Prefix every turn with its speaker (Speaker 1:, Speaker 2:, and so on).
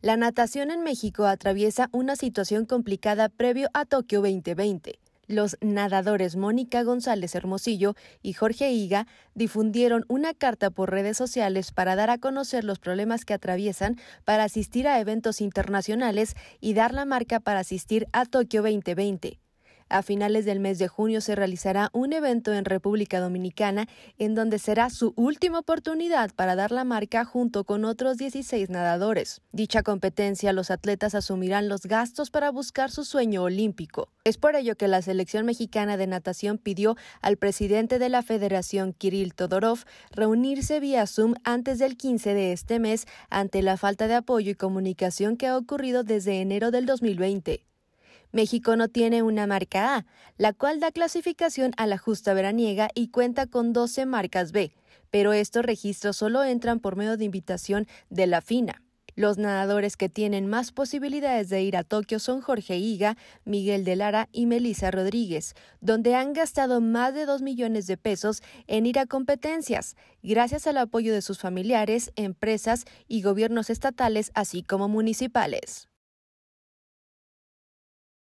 Speaker 1: La natación en México atraviesa una situación complicada previo a Tokio 2020. Los nadadores Mónica González Hermosillo y Jorge Higa difundieron una carta por redes sociales para dar a conocer los problemas que atraviesan para asistir a eventos internacionales y dar la marca para asistir a Tokio 2020. A finales del mes de junio se realizará un evento en República Dominicana en donde será su última oportunidad para dar la marca junto con otros 16 nadadores. Dicha competencia los atletas asumirán los gastos para buscar su sueño olímpico. Es por ello que la selección mexicana de natación pidió al presidente de la federación, Kirill Todorov, reunirse vía Zoom antes del 15 de este mes ante la falta de apoyo y comunicación que ha ocurrido desde enero del 2020. México no tiene una marca A, la cual da clasificación a la justa veraniega y cuenta con 12 marcas B, pero estos registros solo entran por medio de invitación de la FINA. Los nadadores que tienen más posibilidades de ir a Tokio son Jorge Higa, Miguel de Lara y Melissa Rodríguez, donde han gastado más de 2 millones de pesos en ir a competencias, gracias al apoyo de sus familiares, empresas y gobiernos estatales, así como municipales.